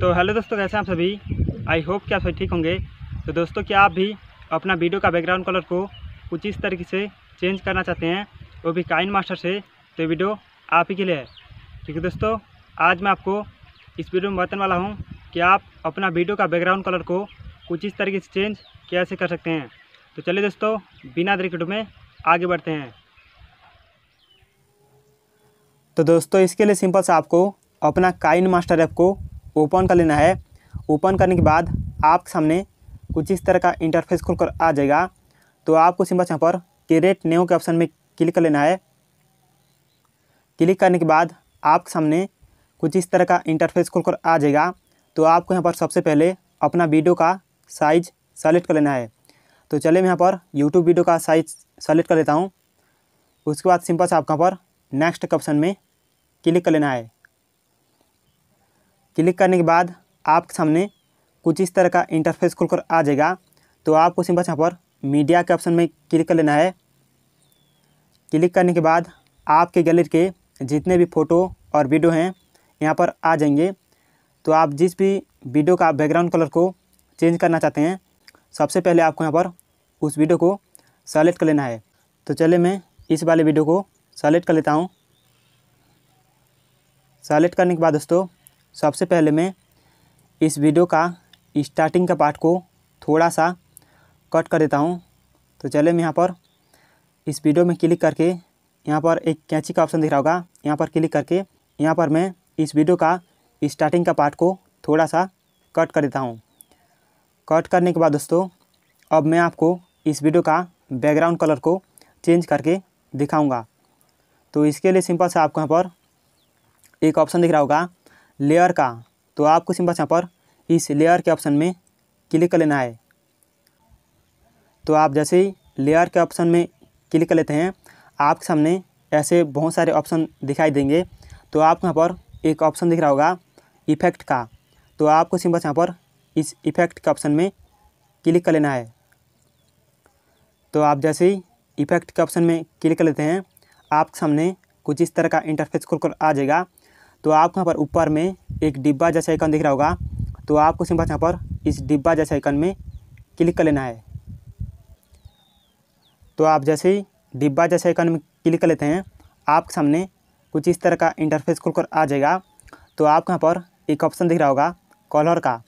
तो हेलो दोस्तों कैसे हैं आप सभी आई होप कि आप सभी ठीक होंगे तो दोस्तों क्या आप भी अपना वीडियो का बैकग्राउंड कलर को कुछ इस तरीके से चेंज करना चाहते हैं वो भी काइन मास्टर से तो वीडियो आप ही के लिए है क्योंकि दोस्तों आज मैं आपको इस वीडियो में बताने वाला हूँ कि आप अपना वीडियो का बैकग्राउंड कलर को कुछ इस तरीके से चेंज कैसे कर सकते हैं तो चलिए दोस्तों बिना क्रिकेट में आगे बढ़ते हैं तो दोस्तों इसके लिए सिंपल से आपको अपना काइन मास्टर ऐप को ओपन कर लेना है ओपन करने के बाद आपके सामने कुछ इस तरह का इंटरफेस खुल कर आ जाएगा तो आपको सिंपल यहाँ पर क्रिएट न्यू के ऑप्शन में क्लिक कर लेना है क्लिक करने के बाद आपके सामने कुछ इस तरह का इंटरफेस खुल कर आ जाएगा तो आपको यहाँ पर सबसे पहले अपना वीडियो का साइज सेलेक्ट कर लेना है तो चले मैं यहाँ पर यूट्यूब वीडियो का साइज सेलेक्ट कर लेता हूँ उसके बाद सिंपल से आपके यहाँ पर नेक्स्ट ऑप्शन में क्लिक कर लेना है क्लिक करने के बाद आपके सामने कुछ इस तरह का इंटरफेस खुलकर आ जाएगा तो आपको सिंपल यहाँ पर मीडिया के ऑप्शन में क्लिक कर लेना है क्लिक करने के बाद आपके गैलरी के जितने भी फ़ोटो और वीडियो हैं यहाँ पर आ जाएंगे तो आप जिस भी वीडियो का बैकग्राउंड कलर को चेंज करना चाहते हैं सबसे पहले आपको यहाँ पर उस वीडियो को सेलेक्ट कर लेना है तो चले मैं इस वाले वीडियो को सेलेक्ट कर लेता हूँ सेलेक्ट करने के बाद दोस्तों सबसे पहले मैं इस वीडियो का स्टार्टिंग का पार्ट को थोड़ा सा कट कर देता हूँ तो चले मैं यहाँ पर इस वीडियो में क्लिक करके यहाँ पर एक कैंची का ऑप्शन दिख रहा होगा यहाँ पर क्लिक करके यहाँ पर मैं इस वीडियो का स्टार्टिंग का पार्ट को थोड़ा सा कट कर देता हूँ कट करने के बाद दोस्तों अब मैं आपको इस वीडियो का बैकग्राउंड कलर को चेंज करके दिखाऊंगा तो इसके लिए सिंपल सा आपको यहाँ पर एक ऑप्शन दिख रहा होगा लेयर का तो आपको सिंपल यहाँ पर इस लेयर के ऑप्शन में क्लिक कर लेना है तो आप जैसे ही लेयर के ऑप्शन में क्लिक कर लेते हैं आपके सामने ऐसे बहुत सारे ऑप्शन दिखाई देंगे तो आपको यहाँ पर एक ऑप्शन दिख रहा होगा इफेक्ट का तो आपको सिंपल यहाँ पर इस इफेक्ट के ऑप्शन में क्लिक कर लेना है तो आप जैसे ही इफेक्ट के ऑप्शन में क्लिक कर लेते हैं आपके सामने कुछ इस तरह का इंटरफेस खुलकर आ जाएगा तो आपको यहाँ पर ऊपर में एक डिब्बा जैसा आइकन दिख रहा होगा तो आपको सिंपल यहाँ पर इस डिब्बा जैसे आइकन में क्लिक कर लेना है तो आप जैसे ही डिब्बा जैसे आइकन में क्लिक कर लेते हैं आपके सामने कुछ इस तरह का इंटरफेस खुलकर आ जाएगा तो आपको यहाँ पर एक ऑप्शन दिख रहा होगा कलर का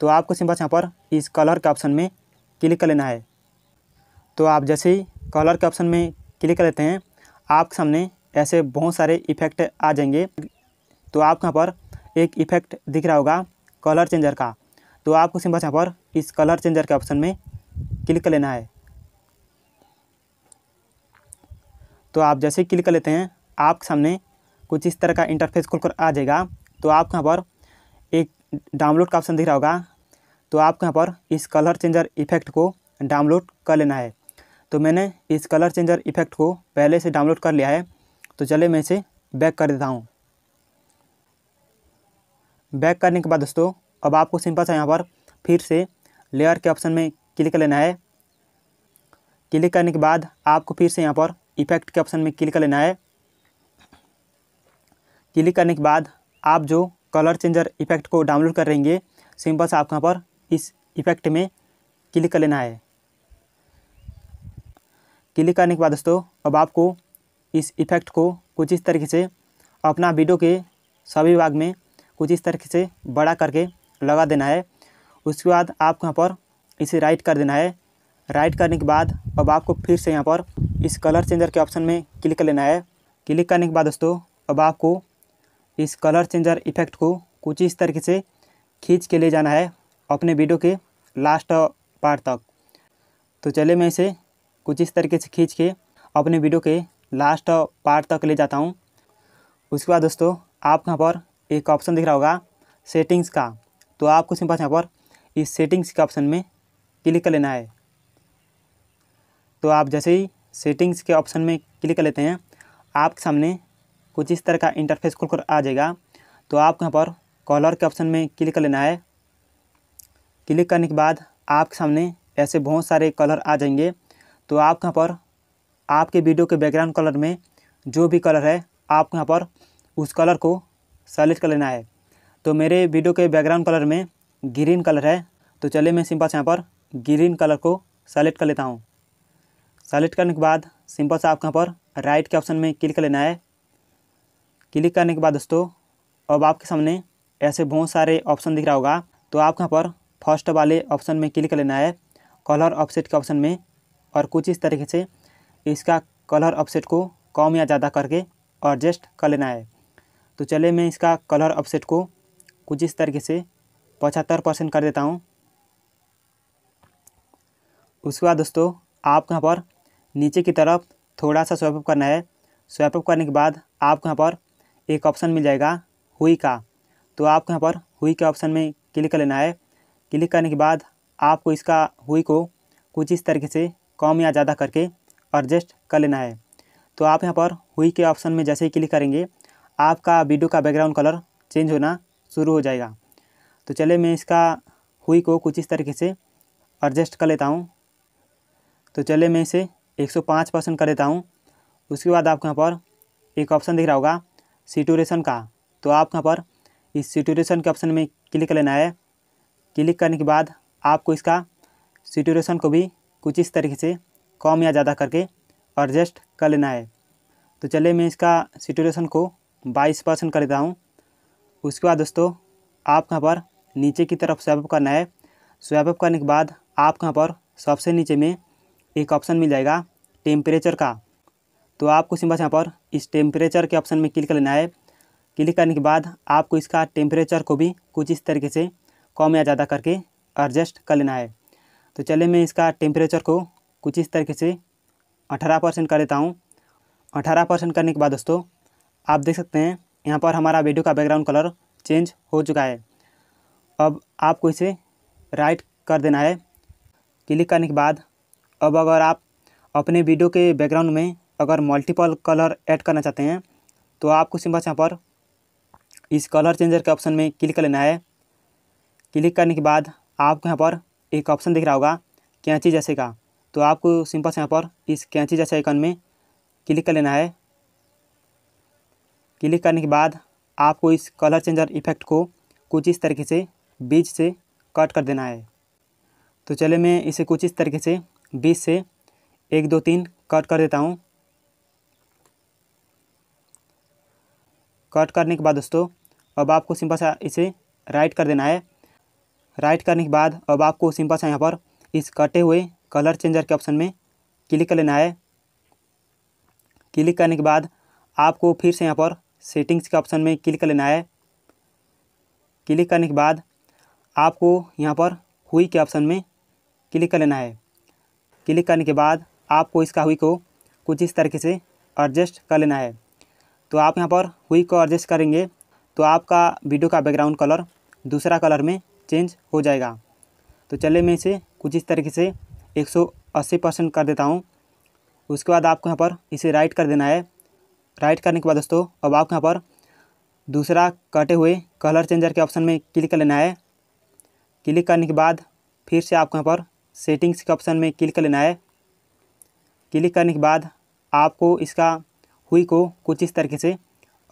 तो आपको सिंपल यहाँ पर इस कलर के ऑप्शन में क्लिक कर लेना है तो आप जैसे ही कलर के ऑप्शन में क्लिक कर लेते हैं आपके सामने ऐसे बहुत सारे इफेक्ट आ जाएंगे तो आपको यहाँ पर एक इफेक्ट दिख रहा होगा कलर चेंजर का तो आपको सिंपल यहाँ पर इस कलर चेंजर के ऑप्शन में क्लिक कर लेना है तो आप जैसे ही क्लिक कर लेते हैं आपके सामने कुछ इस तरह का इंटरफेस खुलकर आ जाएगा तो आपको यहाँ पर एक डाउनलोड का ऑप्शन दिख रहा होगा तो आपको यहाँ पर इस कलर चेंजर इफेक्ट को डाउनलोड कर लेना है तो मैंने इस कलर चेंजर इफेक्ट को पहले से डाउनलोड कर लिया है तो चले मैं इसे बैक कर देता हूँ बैक करने के बाद दोस्तों अब आपको सिंपल सा यहाँ पर फिर से लेयर के ऑप्शन में क्लिक कर लेना है क्लिक करने के बाद आपको फिर से यहाँ पर इफेक्ट के ऑप्शन में क्लिक कर लेना है क्लिक करने के बाद आप जो कलर चेंजर इफेक्ट को डाउनलोड कर रहेंगे सिंपल सा आपको यहाँ पर इस इफेक्ट में क्लिक कर लेना है क्लिक करने के बाद दोस्तों अब आपको इस इफेक्ट को कुछ इस तरीके से अपना वीडियो के सभी भाग में कुछ इस तरीके से बड़ा करके लगा देना है उसके बाद आपको यहाँ पर इसे राइट कर देना है राइट करने के बाद अब आपको फिर से यहाँ पर इस कलर चेंजर के ऑप्शन में क्लिक कर लेना है क्लिक करने के बाद दोस्तों अब आपको इस कलर चेंजर इफेक्ट को कुछ इस तरीके से खींच के ले जाना है अपने वीडियो के लास्ट पार्ट तक तो चले मैं इसे कुछ इस तरीके से खींच के अपने वीडियो के लास्ट पार्ट तक ले जाता हूँ उसके बाद दोस्तों आप यहाँ पर एक ऑप्शन दिख रहा होगा सेटिंग्स का तो आपको सिंपल यहाँ पर इस सेटिंग्स के ऑप्शन में क्लिक कर लेना है तो आप जैसे ही सेटिंग्स के ऑप्शन में क्लिक कर लेते हैं आपके सामने कुछ इस तरह का इंटरफेस खुलकर आ जाएगा तो आपको यहाँ पर कॉलर के ऑप्शन में क्लिक कर लेना है क्लिक करने के बाद आपके सामने ऐसे बहुत सारे कलर आ जाएंगे तो आप यहाँ पर आपके वीडियो के बैकग्राउंड कलर में जो भी कलर है आप यहाँ पर उस कलर को सैलिड कलर लेना है तो मेरे वीडियो के बैकग्राउंड कलर में ग्रीन कलर है तो चलिए मैं सिंपल से यहाँ पर ग्रीन कलर को सेलेक्ट कर लेता हूँ सेलेक्ट करने के बाद सिंपल से आपके यहाँ पर राइट के ऑप्शन में क्लिक कर लेना है क्लिक करने के बाद दोस्तों अब आपके सामने ऐसे बहुत सारे ऑप्शन दिख रहा होगा तो आप यहाँ पर फर्स्ट वाले ऑप्शन में क्लिक कर लेना है कलर ऑफसेट के ऑप्शन में और कुछ इस तरीके से इसका कलर ऑफसेट को कम या ज़्यादा करके एडजस्ट कर लेना है तो चले मैं इसका कलर ऑफसेट को कुछ इस तरीके से पचहत्तर परसेंट कर देता हूँ उसके बाद दोस्तों आप यहाँ पर नीचे की तरफ थोड़ा सा स्वैपअप करना है स्वैपअप करने के बाद आपको यहाँ पर एक ऑप्शन मिल जाएगा हुई का तो आपको यहाँ पर हुई के ऑप्शन में क्लिक कर लेना है क्लिक करने के बाद आपको इसका हुई को कुछ इस तरीके से कम या ज़्यादा करके एडजस्ट कर लेना है तो आप यहाँ पर हुई के ऑप्शन में जैसे ही क्लिक करेंगे आपका वीडियो का बैकग्राउंड कलर चेंज होना शुरू हो जाएगा तो चले मैं इसका हुई को कुछ इस तरीके से एडजस्ट कर लेता हूँ तो चले मैं इसे 105 परसेंट कर देता हूँ उसके बाद आपके यहाँ पर एक ऑप्शन दिख रहा होगा सिटूरेशन का तो आप यहाँ पर इस सिटूरेशन के ऑप्शन में क्लिक कर लेना है क्लिक करने के बाद आपको इसका सिटूरेशन को भी कुछ इस तरीके से कम या ज़्यादा करके एडजस्ट कर लेना है तो चलिए मैं इसका सिटूरेशन को बाईस परसेंट कर देता हूँ उसके बाद दोस्तों आप यहाँ पर नीचे की तरफ स्वैपअप करना है स्वैपअप करने के बाद आप यहाँ पर सबसे नीचे में एक ऑप्शन मिल जाएगा टेम्परेचर का तो आपको सिंपल यहाँ पर इस टेम्परेचर के ऑप्शन में क्लिक कर लेना है क्लिक करने के बाद आपको इसका टेम्परेचर को भी कुछ इस तरीके से कम या ज़्यादा करके एडजस्ट कर लेना है तो चलिए मैं इसका टेम्परेचर को कुछ इस तरीके से अठारह परसेंट कर देता हूँ अठारह परसेंट करने के बाद दोस्तों आप देख सकते हैं यहाँ पर हमारा वीडियो का बैकग्राउंड कलर चेंज हो चुका है अब आपको इसे राइट कर देना है क्लिक करने के बाद अब अगर आप अपने वीडियो के बैकग्राउंड में अगर मल्टीपल कलर ऐड करना चाहते हैं तो आपको सिंपल यहाँ पर इस कलर चेंजर के ऑप्शन में क्लिक कर लेना है क्लिक करने के बाद आपको यहाँ पर एक ऑप्शन दिख रहा होगा कैंची जैसे का तो आपको सिंपल यहाँ पर इस कैंची जैसे आइकन में क्लिक कर लेना है क्लिक करने के बाद आपको इस कलर चेंजर इफेक्ट को कुछ इस तरीके से बीच से कट कर देना है तो चले मैं इसे कुछ इस तरीके से बीच से एक दो तीन कट कर देता हूँ कट करने के बाद दोस्तों अब आपको सिंपल सा इसे राइट कर देना है राइट करने के बाद अब आपको सिंपल सा यहाँ पर इस कटे हुए कलर चेंजर के ऑप्शन में क्लिक कर लेना है क्लिक करने के बाद आपको फिर से यहाँ पर सेटिंग्स के ऑप्शन में क्लिक कर लेना है क्लिक करने के बाद आपको यहाँ पर हुई के ऑप्शन में क्लिक कर लेना है क्लिक करने के बाद आपको इसका हुई को कुछ इस तरीके से एडजस्ट कर लेना है तो आप यहाँ पर हुई को एडजस्ट करेंगे तो आपका वीडियो का बैकग्राउंड कलर दूसरा कलर में चेंज हो जाएगा तो चलिए मैं इसे कुछ इस तरीके से 180 परसेंट कर देता हूँ उसके बाद आपको यहाँ पर इसे राइट कर देना है राइट करने के बाद दोस्तों अब आपको यहाँ पर दूसरा कटे हुए कलर चेंजर के ऑप्शन में क्लिक कर लेना है क्लिक करने के बाद फिर से आपको यहाँ पर सेटिंग्स के ऑप्शन में क्लिक कर लेना है क्लिक करने के बाद आपको इसका हुई को कुछ इस तरीके से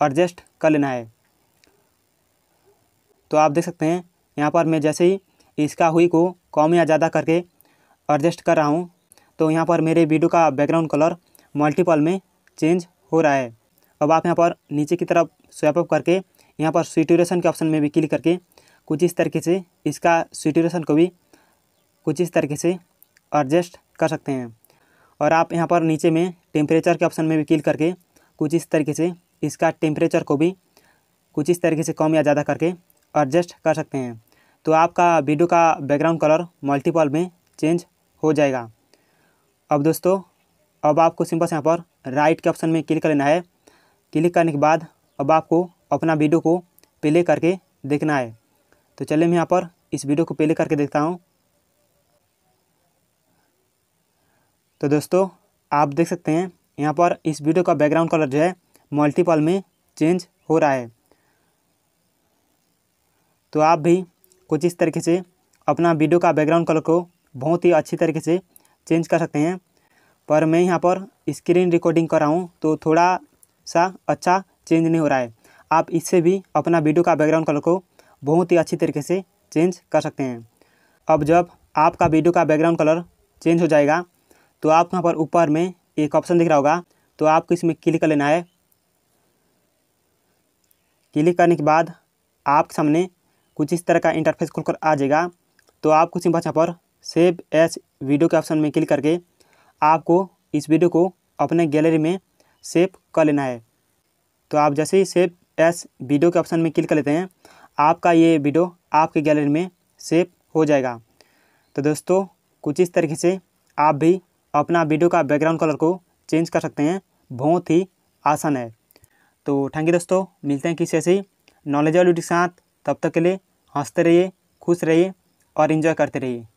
एडजस्ट कर लेना है तो आप देख सकते हैं यहाँ पर मैं जैसे ही इसका हुई को कम या ज़्यादा करके एडजस्ट कर रहा हूँ तो यहाँ पर मेरे वीडियो का बैकग्राउंड कलर मल्टीपल में चेंज हो रहा है अब आप यहाँ पर नीचे की तरफ अप करके यहाँ पर सिटूरेशन के ऑप्शन में भी क्लिक करके कुछ इस तरीके से इसका सिटूरेशन को भी कुछ इस तरीके से एडजस्ट कर सकते हैं और आप यहाँ पर नीचे में टेम्परेचर के ऑप्शन में भी क्लिक करके कुछ इस तरीके से इसका टेम्परेचर को भी कुछ इस तरीके से कम या ज़्यादा करके एडजस्ट कर सकते हैं तो आपका वीडियो का बैकग्राउंड कलर मल्टीपल में चेंज हो जाएगा अब दोस्तों अब आपको सिंपल से यहाँ पर राइट के ऑप्शन में क्लिक कर लेना है क्लिक करने के बाद अब आपको अपना वीडियो को प्ले करके देखना है तो चलिए मैं यहाँ पर इस वीडियो को प्ले करके देखता हूँ तो दोस्तों आप देख सकते हैं यहाँ पर इस वीडियो का बैकग्राउंड कलर जो है मल्टीपल में चेंज हो रहा है तो आप भी कुछ इस तरीके से अपना वीडियो का बैकग्राउंड कलर को बहुत ही अच्छी तरीके से चेंज कर सकते हैं पर मैं यहाँ पर स्क्रीन रिकॉर्डिंग कर रहा हूँ तो थोड़ा सा अच्छा चेंज नहीं हो रहा है आप इससे भी अपना वीडियो का बैकग्राउंड कलर को बहुत ही अच्छी तरीके से चेंज कर सकते हैं अब जब आपका वीडियो का बैकग्राउंड कलर चेंज हो जाएगा तो आप यहाँ पर ऊपर में एक ऑप्शन दिख रहा होगा तो आपको इसमें क्लिक कर लेना है क्लिक करने के बाद आपके सामने कुछ इस तरह का इंटरफेस खुलकर आ जाएगा तो आपको सिंपल यहाँ पर सेव एज वीडियो के ऑप्शन में क्लिक करके आपको इस वीडियो को अपने गैलरी में सेव कर लेना है तो आप जैसे ही सेव एस वीडियो के ऑप्शन में क्लिक कर लेते हैं आपका ये वीडियो आपके गैलरी में सेव हो जाएगा तो दोस्तों कुछ इस तरीके से आप भी अपना वीडियो का बैकग्राउंड कलर को चेंज कर सकते हैं बहुत ही आसान है तो थैंक यू दोस्तों मिलते हैं किसी ऐसे नॉलेज वाली के साथ तब तक के लिए हंसते रहिए खुश रहिए और इन्जॉय करते रहिए